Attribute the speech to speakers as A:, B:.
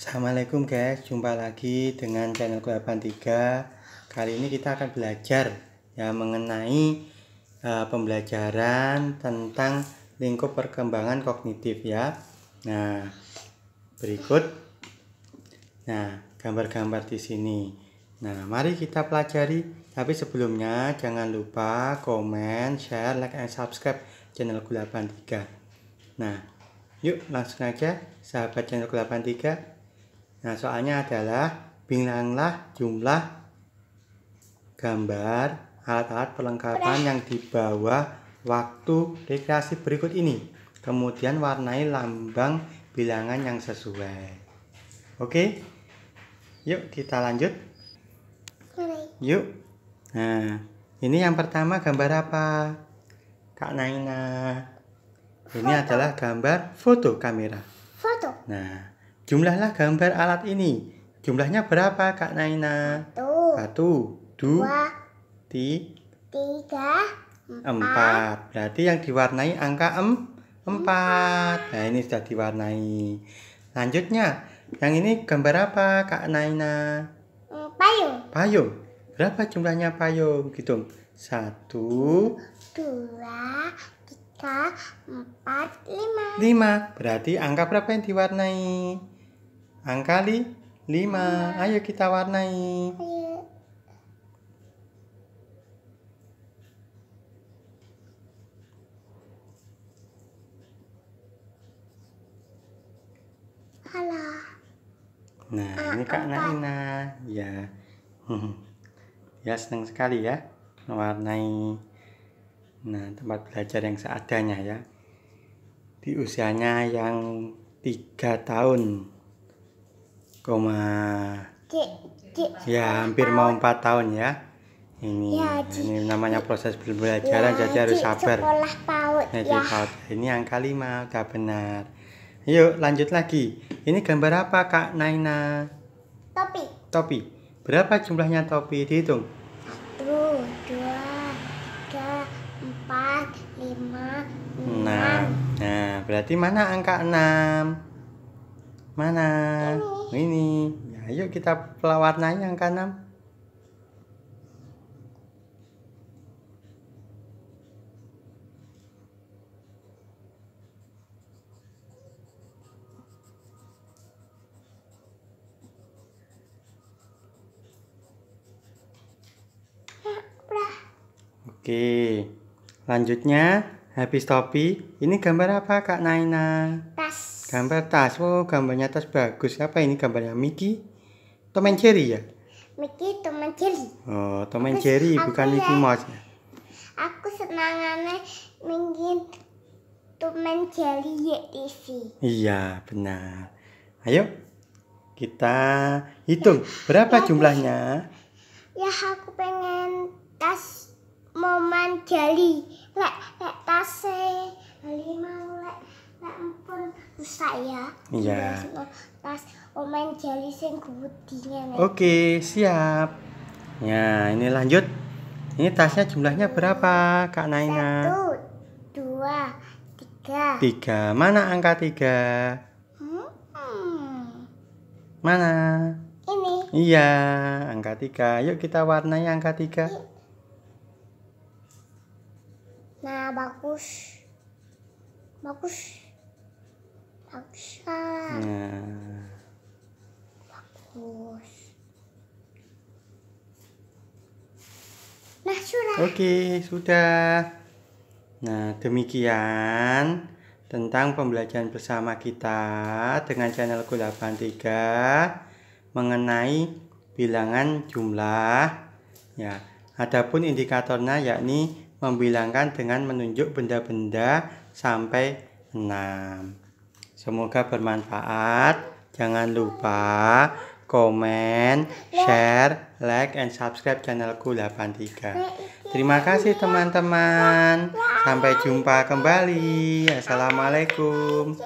A: Assalamualaikum guys, jumpa lagi dengan channel 83 Kali ini kita akan belajar ya mengenai uh, pembelajaran tentang lingkup perkembangan kognitif ya Nah, berikut Nah, gambar-gambar di sini Nah, mari kita pelajari Tapi sebelumnya jangan lupa komen, share, like, and subscribe channel 83 Nah, yuk langsung aja sahabat channel 83 Nah, soalnya adalah bilanglah jumlah gambar alat-alat perlengkapan yang dibawa waktu rekreasi berikut ini. Kemudian warnai lambang bilangan yang sesuai. Oke. Yuk kita lanjut. Yuk. Nah, ini yang pertama gambar apa? Kak Naina. Ini foto. adalah gambar foto kamera. Foto. Nah, Jumlahlah gambar alat ini. Jumlahnya berapa, Kak Naina? Satu. Satu. Dua. Ti tiga. Empat. empat. Berarti yang diwarnai angka em empat. Nah, ini sudah diwarnai. Lanjutnya, yang ini gambar apa, Kak Naina? Hmm, payung. Payung. Berapa jumlahnya payung? Gitu. Satu. Dua. Tiga. Empat. Lima. Lima. Berarti angka berapa yang diwarnai? Angkali lima, Ayo kita warnai. Ayo. Halo. Nah, A, ah, ini Kak Naina. Ya. ya senang sekali ya warnai. nah tempat belajar yang seadanya ya di usianya yang tiga tahun koma ya hampir mau empat tahun ya ini ya, ini namanya proses belajar ya, jadi harus sabar paut, nah, ya. ini angka lima udah benar yuk lanjut lagi ini gambar apa kak Naina topi topi berapa jumlahnya topi dihitung satu dua tiga empat lima enam nah berarti mana angka enam Mana? Ini. Ini. Ya, ayo kita warnanya yang kanan. Oke, lanjutnya Happy topi. Ini gambar apa Kak Naina? Tas. Gambar tas. Oh, gambarnya tas bagus. Apa ini gambarnya? Mickey? Tom and Jerry ya? Mickey Tom and Jerry. Oh, Tom and Jerry aku, bukan aku Mickey ya. Mouse. Ya. Aku senangannya mungkin Tom and Jerry ya isi. Iya, benar. Ayo kita hitung ya. berapa ya, jumlahnya. Ya aku pengen tas moman jali. Lek, lek tas lima lek Ya ampun ya. Iya. sing Oke, siap. Ya, ini lanjut. Ini tasnya jumlahnya berapa, Kak Naina? Satu, dua, tiga. Tiga. Mana angka tiga? Hmm. Mana? Ini. Iya, angka tiga. Yuk kita warnai angka tiga. Nah, bagus. Bagus. Nah. Bagus. Nah, sudah. Oke, sudah. Nah, demikian tentang pembelajaran bersama kita dengan channel Gula 83 mengenai bilangan jumlah. Ya, adapun indikatornya yakni membilangkan dengan menunjuk benda-benda sampai 6. Semoga bermanfaat. Jangan lupa komen, share, like, and subscribe channel ku 83. Terima kasih teman-teman. Sampai jumpa kembali. Assalamualaikum.